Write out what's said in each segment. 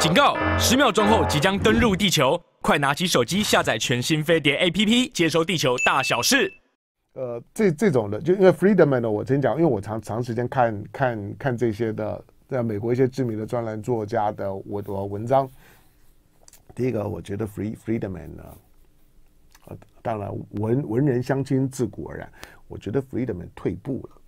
警告！十秒钟后即将登陆地球，快拿起手机下载全新飞碟 APP，接收地球大小事。呃，这这种的，就因为 Freedom 呢，我曾经讲，因为我长长时间看看看这些的，在美国一些知名的专栏作家的我的文章。第一个，我觉得 Free Freedom 呢，呃，当然文文人相亲自古而然，我觉得 Freedom 退步了。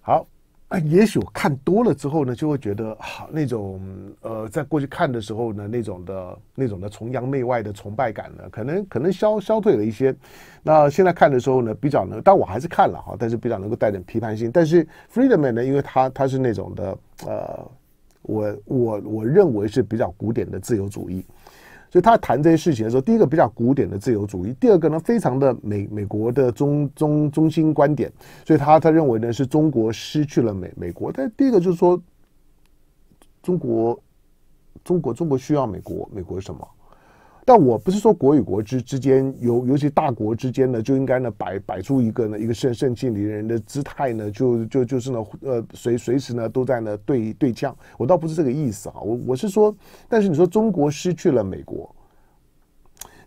好。啊，也许我看多了之后呢，就会觉得啊，那种呃，在过去看的时候呢，那种的那种的崇洋媚外的崇拜感呢，可能可能消消退了一些。那现在看的时候呢，比较呢，但我还是看了哈，但是比较能够带点批判性。但是 f r e e d m a n 呢，因为他他是那种的呃，我我我认为是比较古典的自由主义。所以他谈这些事情的时候，第一个比较古典的自由主义，第二个呢，非常的美美国的中中中心观点。所以他他认为呢，是中国失去了美美国。但第一个就是说，中国中国中国需要美国，美国什么？但我不是说国与国之之间尤尤其大国之间呢就应该呢摆摆出一个呢一个盛盛气凌人的姿态呢就就就是呢呃随随时呢都在呢对对呛我倒不是这个意思啊我我是说但是你说中国失去了美国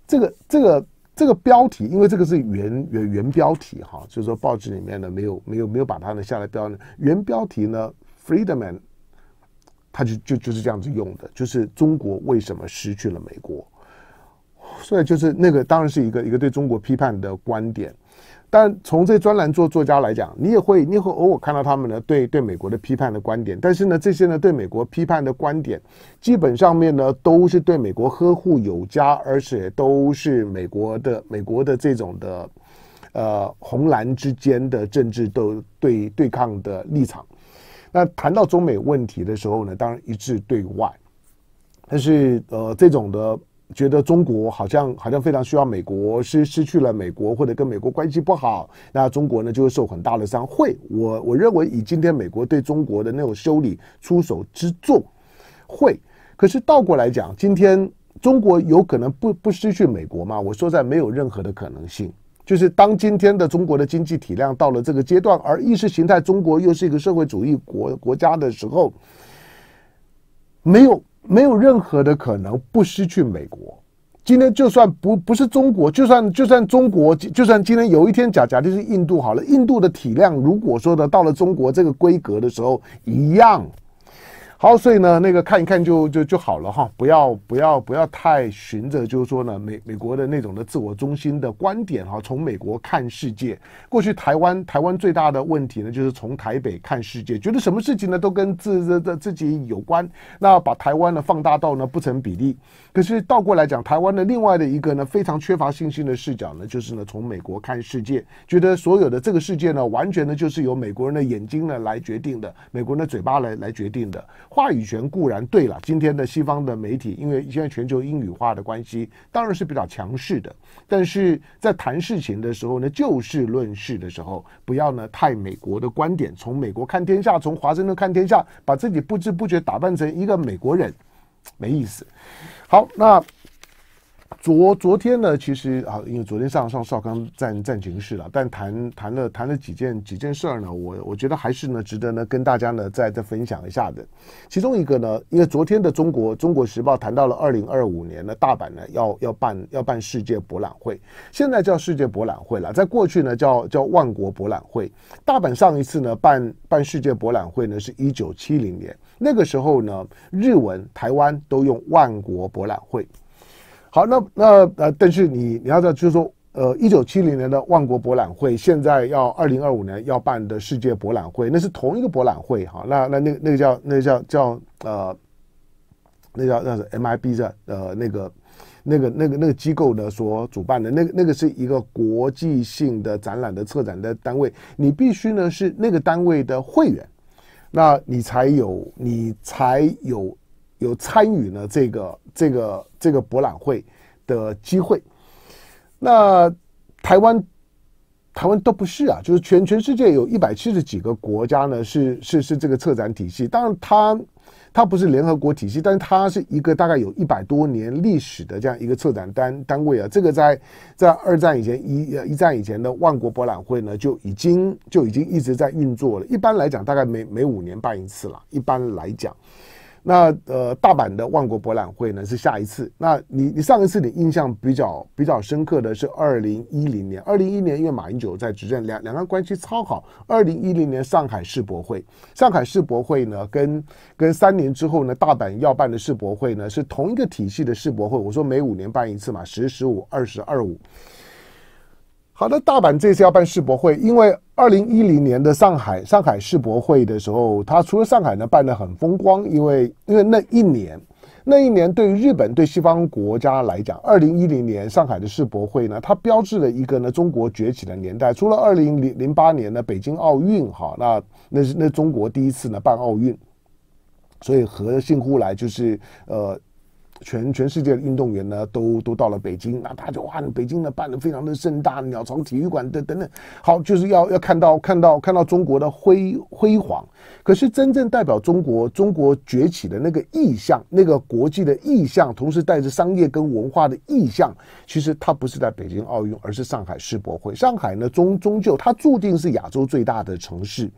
这个这个这个标题因为这个是原原原标题哈所以说报纸里面呢没有没有没有把它呢下来标呢原标题呢 f r e d e m m a n 他就就就是这样子用的就是中国为什么失去了美国。所以就是那个，当然是一个一个对中国批判的观点。但从这专栏作作家来讲，你也会你也会偶尔看到他们的对对美国的批判的观点。但是呢，这些呢对美国批判的观点，基本上面呢都是对美国呵护有加，而且都是美国的美国的这种的呃红蓝之间的政治斗对对抗的立场。那谈到中美问题的时候呢，当然一致对外。但是呃，这种的。觉得中国好像好像非常需要美国，失失去了美国或者跟美国关系不好，那中国呢就会受很大的伤会，我我认为以今天美国对中国的那种修理出手之重，会。可是倒过来讲，今天中国有可能不不失去美国吗？我说在没有任何的可能性。就是当今天的中国的经济体量到了这个阶段，而意识形态中国又是一个社会主义国国家的时候，没有。没有任何的可能不失去美国。今天就算不不是中国，就算就算中国，就算今天有一天假假定是印度好了，印度的体量如果说的到了中国这个规格的时候，一样。好，所以呢，那个看一看就就就好了哈，不要不要不要太循着就是说呢美美国的那种的自我中心的观点哈，从美国看世界。过去台湾台湾最大的问题呢，就是从台北看世界，觉得什么事情呢都跟自自自己有关，那把台湾呢放大到呢不成比例。可是倒过来讲，台湾的另外的一个呢非常缺乏信心的视角呢，就是呢从美国看世界，觉得所有的这个世界呢完全呢就是由美国人的眼睛呢来决定的，美国人的嘴巴来来决定的。话语权固然对了，今天的西方的媒体，因为现在全球英语化的关系，当然是比较强势的。但是在谈事情的时候呢，就事论事的时候，不要呢太美国的观点，从美国看天下，从华盛顿看天下，把自己不知不觉打扮成一个美国人，没意思。好，那。昨昨天呢，其实啊，因为昨天上上绍刚占占情势了，但谈谈了谈了几件几件事儿呢，我我觉得还是呢，值得呢跟大家呢再再分享一下的。其中一个呢，因为昨天的《中国中国时报》谈到了二零二五年呢，大阪呢要要办要办世界博览会，现在叫世界博览会了，在过去呢叫叫万国博览会。大阪上一次呢办办世界博览会呢是一九七零年，那个时候呢日文台湾都用万国博览会。好，那那呃，但是你你要在就是说，呃，一九七零年的万国博览会，现在要二零二五年要办的世界博览会，那是同一个博览会哈。那那那个那个叫那个叫叫呃，那叫那是 MIB 的呃那个那个那个那个机构的所主办的，那个、那个是一个国际性的展览的策展的单位，你必须呢是那个单位的会员，那你才有你才有。有参与呢这个这个这个博览会的机会，那台湾台湾都不是啊，就是全全世界有一百七十几个国家呢是是是这个策展体系，当然它它不是联合国体系，但是它是一个大概有一百多年历史的这样一个策展单单位啊。这个在在二战以前一一战以前的万国博览会呢就已经就已经一直在运作了，一般来讲大概每每五年办一次了，一般来讲。那呃，大阪的万国博览会呢是下一次。那你你上一次你印象比较比较深刻的是二零一零年、二零一一年，因为马英九在执政，两两岸关系超好。二零一零年上海世博会，上海世博会呢跟跟三年之后呢大阪要办的世博会呢是同一个体系的世博会。我说每五年办一次嘛，十、十五、二十二五。好的，大阪这次要办世博会，因为。二零一零年的上海上海世博会的时候，他除了上海呢办得很风光，因为因为那一年，那一年对于日本对西方国家来讲，二零一零年上海的世博会呢，它标志了一个呢中国崛起的年代。除了二零零零八年呢北京奥运哈，那那是那中国第一次呢办奥运，所以和兴乎来就是呃。全全世界的运动员呢，都都到了北京，那他就哇，北京呢办得非常的盛大，鸟巢体育馆等等等，好就是要要看到看到看到中国的辉辉煌，可是真正代表中国中国崛起的那个意象，那个国际的意象，同时带着商业跟文化的意象，其实它不是在北京奥运，而是上海世博会。上海呢终终究它注定是亚洲最大的城市。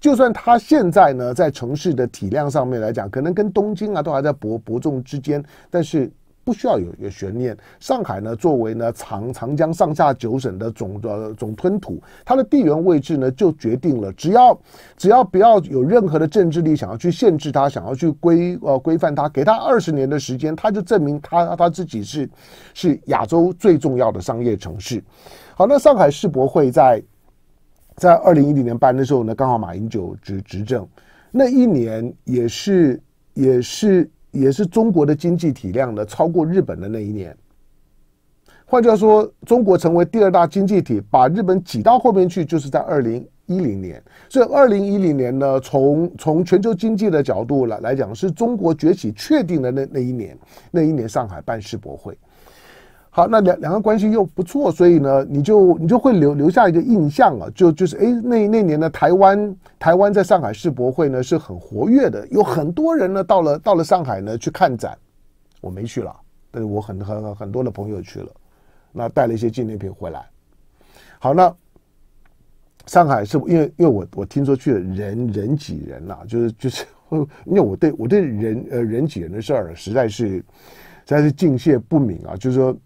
就算它现在呢，在城市的体量上面来讲，可能跟东京啊都还在伯伯仲之间，但是不需要有有悬念。上海呢，作为呢长长江上下九省的总的、总吞吐，它的地缘位置呢就决定了，只要只要不要有任何的政治力想要去限制它，想要去规呃规范它，给他二十年的时间，它就证明它它自己是是亚洲最重要的商业城市。好，那上海世博会在。在二零一零年办的时候呢，刚好马英九执执政，那一年也是也是也是中国的经济体量呢超过日本的那一年。换句话说，中国成为第二大经济体，把日本挤到后面去，就是在二零一零年。所以二零一零年呢，从从全球经济的角度来来讲，是中国崛起确定的那那一年。那一年上海办世博会。好，那两两个关系又不错，所以呢，你就你就会留留下一个印象啊，就就是哎，那那年呢，台湾台湾在上海世博会呢是很活跃的，有很多人呢到了到了上海呢去看展，我没去了，但是我很很很多的朋友去了，那带了一些纪念品回来。好，那上海是，因为因为我我听说去了人人挤人呐，就是就是，因为我对我对人呃人挤人的事儿实在是实在是敬谢不敏啊，就是说。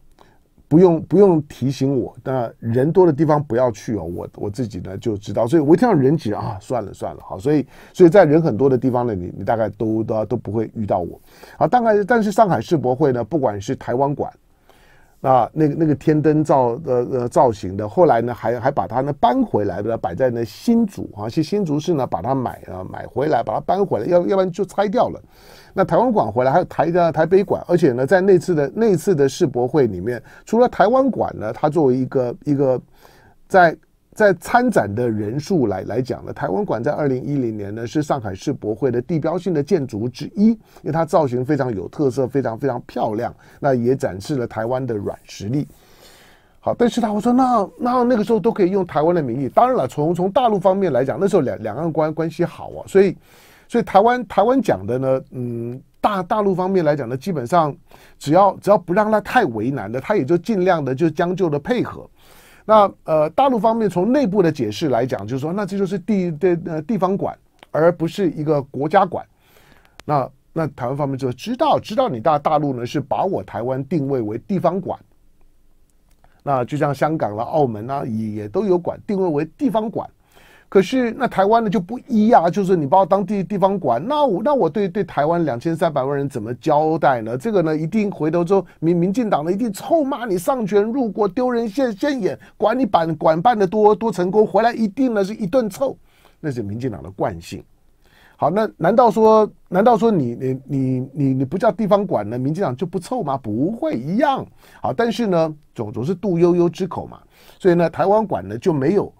不用不用提醒我，那人多的地方不要去哦。我我自己呢就知道，所以我一听到人挤啊，算了算了，好，所以所以在人很多的地方呢，你你大概都都都不会遇到我。好，大概但是上海世博会呢，不管是台湾馆。那那个那个天灯造呃呃造型的，后来呢还还把它呢搬回来的，摆在那新竹啊，是新竹市呢把它买啊买回来，把它搬回来，要要不然就拆掉了。那台湾馆回来，还有台的台北馆，而且呢在那次的那次的世博会里面，除了台湾馆呢，它作为一个一个在。在参展的人数来来讲呢，台湾馆在二零一零年呢是上海世博会的地标性的建筑之一，因为它造型非常有特色，非常非常漂亮。那也展示了台湾的软实力。好，但是他会说，那那那个时候都可以用台湾的名义。当然了，从从大陆方面来讲，那时候两两岸关关系好啊，所以所以台湾台湾讲的呢，嗯，大大陆方面来讲呢，基本上只要只要不让他太为难的，他也就尽量的就将就的配合。那呃，大陆方面从内部的解释来讲，就是说，那这就是地的呃地方管，而不是一个国家管。那那台湾方面就知道知道你大大陆呢是把我台湾定位为地方管，那就像香港了、澳门啊，也也都有管，定位为地方管。可是那台湾呢就不一啊，就是你把我当地地方管，那我那我对对台湾两千三百万人怎么交代呢？这个呢一定回头之后，民民进党呢一定臭骂你上权入国丢人现现眼，管你办管办的多多成功，回来一定呢是一顿臭，那是民进党的惯性。好，那难道说难道说你你你你你不叫地方管呢？民进党就不臭吗？不会一样。好，但是呢总总是杜悠悠之口嘛，所以呢台湾管呢就没有。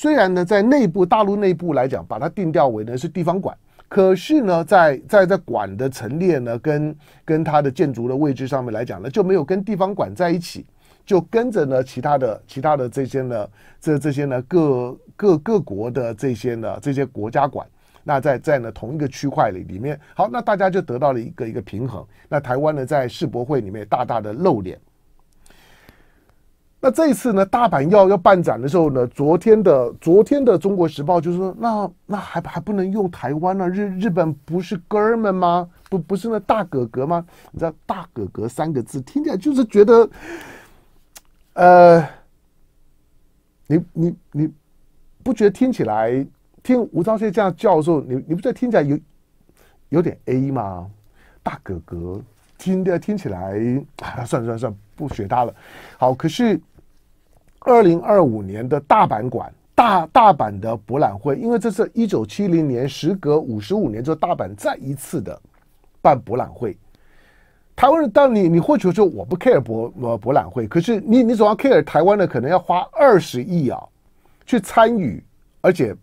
虽然呢，在内部大陆内部来讲，把它定调为呢是地方馆，可是呢，在在在馆的陈列呢，跟跟它的建筑的位置上面来讲呢，就没有跟地方馆在一起，就跟着呢其他的其他的这些呢，这这些呢各各各国的这些呢这些国家馆，那在在呢同一个区块里里面，好，那大家就得到了一个一个平衡。那台湾呢，在世博会里面大大的露脸。那这一次呢？大阪要要办展的时候呢？昨天的昨天的《中国时报》就是说，那那还还不能用台湾呢？日日本不是哥们吗？不不是那大哥哥吗？你知道“大哥哥”三个字听起来就是觉得，呃，你你你不觉得听起来听吴钊燮这样叫的时候，你你不觉得听起来有有点 A 吗？大哥哥。听的听起来，算算算，不学他了。好，可是二零二五年的大阪馆，大大阪的博览会，因为这是一九七零年，时隔五十五年，之后，大阪再一次的办博览会。台湾人，当你你或许说我不 care 博博览会，可是你你总要 care 台湾的，可能要花二十亿啊去参与，而且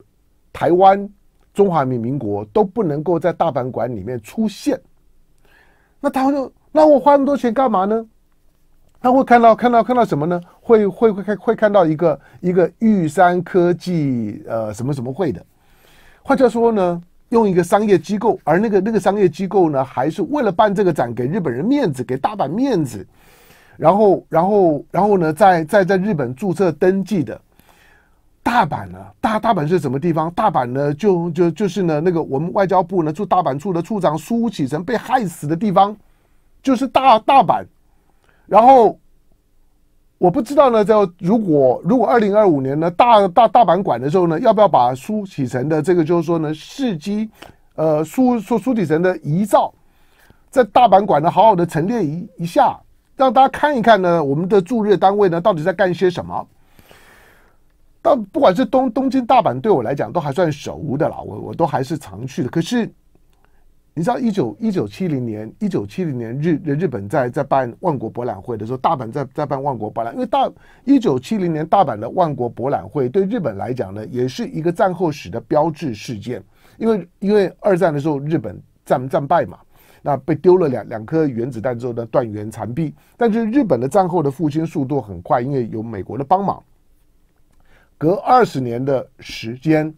台湾中华民民国都不能够在大阪馆里面出现。那他说：“那我花那么多钱干嘛呢？”他会看到看到看到什么呢？会会会看会看到一个一个玉山科技呃什么什么会的。换句话说呢，用一个商业机构，而那个那个商业机构呢，还是为了办这个展给日本人面子，给大阪面子，然后然后然后呢，在在在日本注册登记的。大阪呢？大大阪是什么地方？大阪呢？就就就是呢，那个我们外交部呢驻大阪处的处长苏启成被害死的地方，就是大大阪。然后我不知道呢，就如果如果二零二五年呢，大大大阪馆的时候呢，要不要把苏启成的这个就是说呢，事迹呃，苏苏苏启成的遗照，在大阪馆呢好好的陈列一一下，让大家看一看呢，我们的驻日单位呢到底在干些什么。到不管是东东京、大阪，对我来讲都还算熟的啦。我我都还是常去的。可是你知道，一九一九七零年、一九七零年日日本在在办万国博览会的时候，大阪在在办万国博览。因为大一九七零年大阪的万国博览会，对日本来讲呢，也是一个战后史的标志事件。因为因为二战的时候，日本战战败嘛，那被丢了两两颗原子弹之后呢，断垣残壁。但是日本的战后的复兴速度很快，因为有美国的帮忙。隔二十年的时间，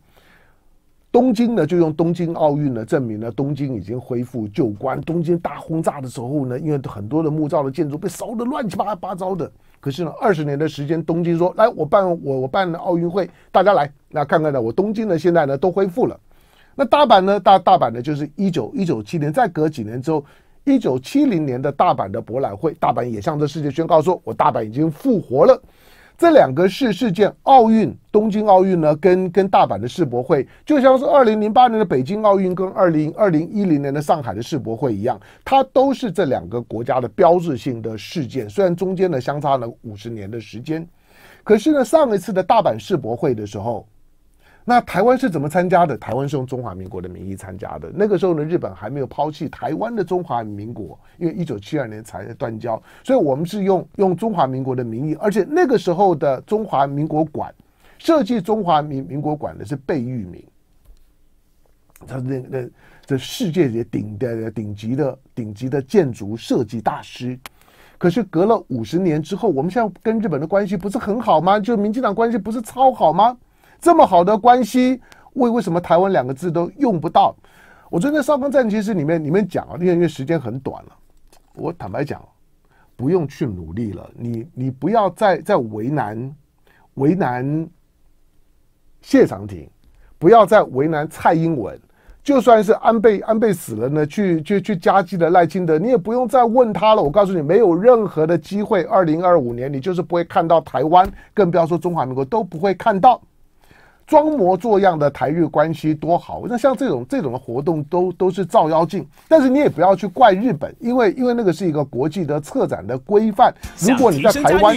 东京呢就用东京奥运呢证明了东京已经恢复旧观。东京大轰炸的时候呢，因为很多的木造的建筑被烧得乱七八八糟的。可是呢，二十年的时间，东京说：“来，我办我我办了奥运会，大家来那看看呢。”我东京呢现在呢都恢复了。那大阪呢，大大阪呢就是一九一九七年，再隔几年之后，一九七零年的大阪的博览会，大阪也向这世界宣告说：“我大阪已经复活了。”这两个事事件，奥运，东京奥运呢，跟跟大阪的世博会，就像是二零零八年的北京奥运跟二零二零一零年的上海的世博会一样，它都是这两个国家的标志性的事件。虽然中间呢相差了五十年的时间，可是呢，上一次的大阪世博会的时候。那台湾是怎么参加的？台湾是用中华民国的名义参加的。那个时候呢，日本还没有抛弃台湾的中华民国，因为一九七二年才断交，所以我们是用用中华民国的名义。而且那个时候的中华民国馆，设计中华民民国馆的是贝聿铭，他那那这世界也顶的顶级的顶级的建筑设计大师。可是隔了五十年之后，我们现在跟日本的关系不是很好吗？就民进党关系不是超好吗？这么好的关系，为为什么台湾两个字都用不到？我觉得在《上方战其实里面，你们讲啊，因为因为时间很短了。我坦白讲，不用去努力了。你你不要再再为难为难谢长廷，不要再为难蔡英文。就算是安倍安倍死了呢，去去去加击的赖清德，你也不用再问他了。我告诉你，没有任何的机会。二零二五年，你就是不会看到台湾，更不要说中华民国都不会看到。装模作样的台日关系多好，那像这种这种的活动都都是照妖镜，但是你也不要去怪日本，因为因为那个是一个国际的策展的规范。如果你在台湾。